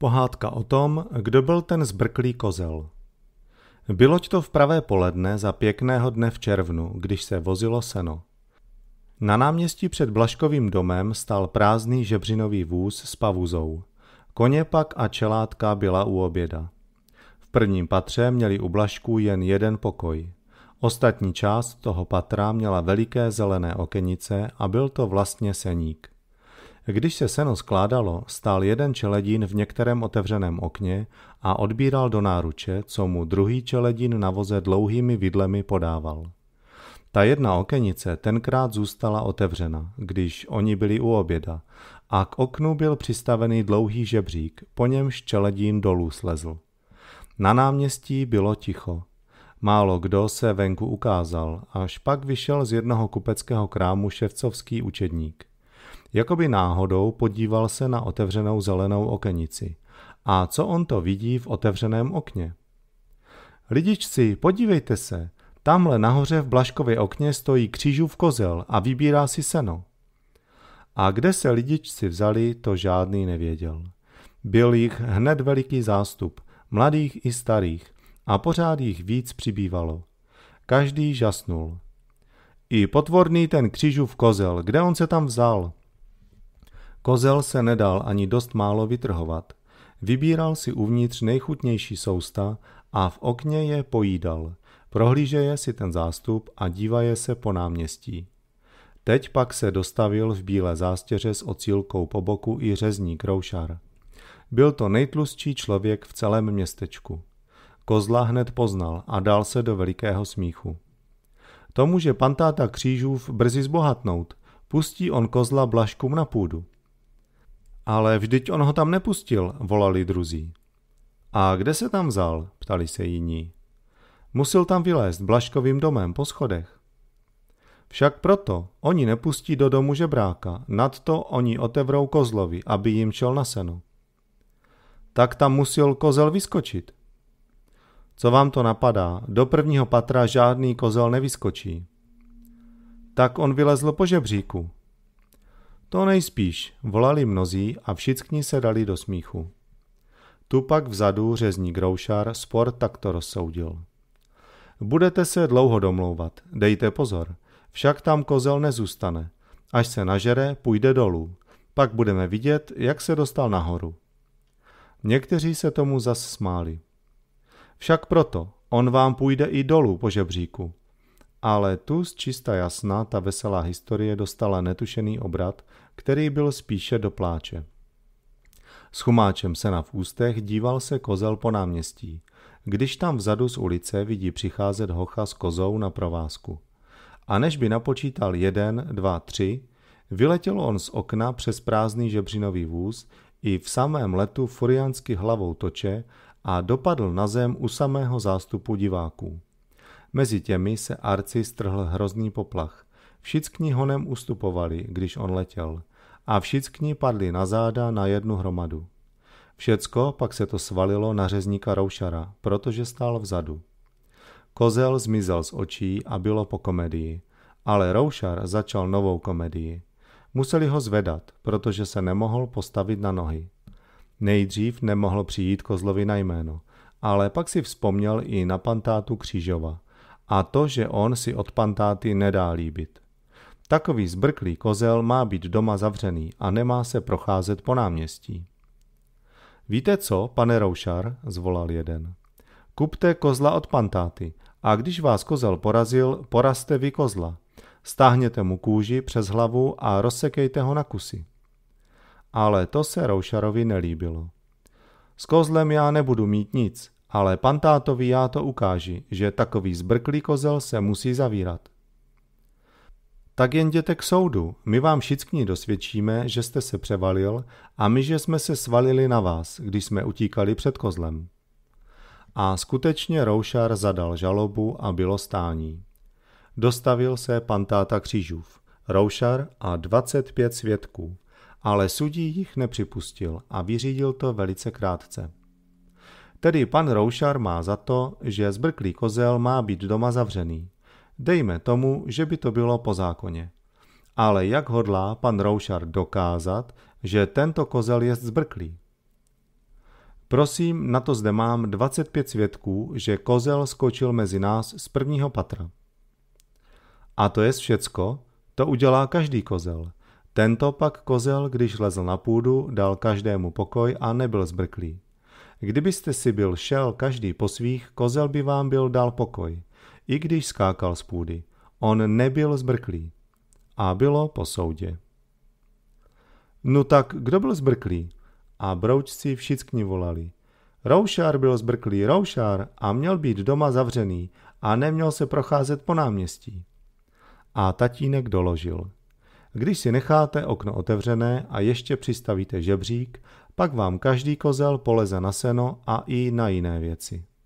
Pohádka o tom, kdo byl ten zbrklý kozel. Byloť to v pravé poledne za pěkného dne v červnu, když se vozilo seno. Na náměstí před Blaškovým domem stál prázdný žebřinový vůz s pavuzou. Koně pak a čelátka byla u oběda. V prvním patře měli u Blašků jen jeden pokoj. Ostatní část toho patra měla veliké zelené okenice a byl to vlastně seník. Když se seno skládalo, stál jeden čeledín v některém otevřeném okně a odbíral do náruče, co mu druhý čeledín na voze dlouhými vidlemi podával. Ta jedna okenice tenkrát zůstala otevřena, když oni byli u oběda, a k oknu byl přistavený dlouhý žebřík, po němž čeledín dolů slezl. Na náměstí bylo ticho. Málo kdo se venku ukázal, až pak vyšel z jednoho kupeckého krámu ševcovský učedník. Jakoby náhodou podíval se na otevřenou zelenou okenici. A co on to vidí v otevřeném okně? Lidičci, podívejte se, tamhle nahoře v Blaškově okně stojí křížův kozel a vybírá si seno. A kde se lidičci vzali, to žádný nevěděl. Byl jich hned veliký zástup, mladých i starých, a pořád jich víc přibývalo. Každý žasnul. I potvorný ten křížův kozel, kde on se tam vzal? Kozel se nedal ani dost málo vytrhovat. Vybíral si uvnitř nejchutnější sousta a v okně je pojídal. Prohlížeje si ten zástup a dívaje se po náměstí. Teď pak se dostavil v bílé zástěře s ocílkou po boku i řezní kroušar. Byl to nejtlustší člověk v celém městečku. Kozla hned poznal a dal se do velikého smíchu. To může pantáta křížův brzy zbohatnout, pustí on kozla blaškům na půdu. Ale vždyť on ho tam nepustil, volali druzí. A kde se tam vzal, ptali se jiní. Musil tam vylézt Blaškovým domem po schodech. Však proto oni nepustí do domu žebráka, nadto oni otevřou kozlovi, aby jim šel na seno. Tak tam musil kozel vyskočit. Co vám to napadá, do prvního patra žádný kozel nevyskočí. Tak on vylezl po žebříku, to nejspíš, volali mnozí a všichni se dali do smíchu. Tu pak vzadu řezník Roušar spor takto rozsoudil. Budete se dlouho domlouvat, dejte pozor, však tam kozel nezůstane. Až se nažere, půjde dolů. Pak budeme vidět, jak se dostal nahoru. Někteří se tomu zas smáli. Však proto, on vám půjde i dolů po žebříku. Ale tu z čista jasná ta veselá historie dostala netušený obrat, který byl spíše do pláče. S chumáčem se na v ústech díval se kozel po náměstí. Když tam vzadu z ulice vidí přicházet hocha s kozou na provázku. A než by napočítal jeden, dva, tři, vyletěl on z okna přes prázdný žebřinový vůz i v samém letu furiansky hlavou toče a dopadl na zem u samého zástupu diváků. Mezi těmi se Arci strhl hrozný poplach. Všichni honem ustupovali, když on letěl. A všichni padli na záda na jednu hromadu. Všecko pak se to svalilo na řezníka Roušara, protože stál vzadu. Kozel zmizel z očí a bylo po komedii. Ale Roušar začal novou komedii. Museli ho zvedat, protože se nemohl postavit na nohy. Nejdřív nemohl přijít kozlovi na jméno, ale pak si vzpomněl i na pantátu Křížova – a to, že on si od pantáty nedá líbit. Takový zbrklý kozel má být doma zavřený a nemá se procházet po náměstí. Víte co, pane Roušar, zvolal jeden. Kupte kozla od pantáty a když vás kozel porazil, porazte vy kozla. Stáhněte mu kůži přes hlavu a rozsekejte ho na kusy. Ale to se Roušarovi nelíbilo. S kozlem já nebudu mít nic, ale pantátovi já to ukáži, že takový zbrklý kozel se musí zavírat. Tak jen jděte k soudu, my vám všichni dosvědčíme, že jste se převalil a my, že jsme se svalili na vás, když jsme utíkali před kozlem. A skutečně Roušar zadal žalobu a bylo stání. Dostavil se pantáta křížův, Roušar a 25 svědků, ale sudí jich nepřipustil a vyřídil to velice krátce. Tedy pan Roušar má za to, že zbrklý kozel má být doma zavřený. Dejme tomu, že by to bylo po zákoně. Ale jak hodlá pan Roušar dokázat, že tento kozel je zbrklý? Prosím, na to zde mám 25 svědků, že kozel skočil mezi nás z prvního patra. A to je všecko, to udělá každý kozel. Tento pak kozel, když lezl na půdu, dal každému pokoj a nebyl zbrklý. Kdybyste si byl šel každý po svých, kozel by vám byl dal pokoj, i když skákal z půdy. On nebyl zbrklý. A bylo po soudě. No tak, kdo byl zbrklý? A broučci všichni volali. Roušár byl zbrklý roušár a měl být doma zavřený a neměl se procházet po náměstí. A tatínek doložil. Když si necháte okno otevřené a ještě přistavíte žebřík, pak vám každý kozel poleze na seno a i na jiné věci.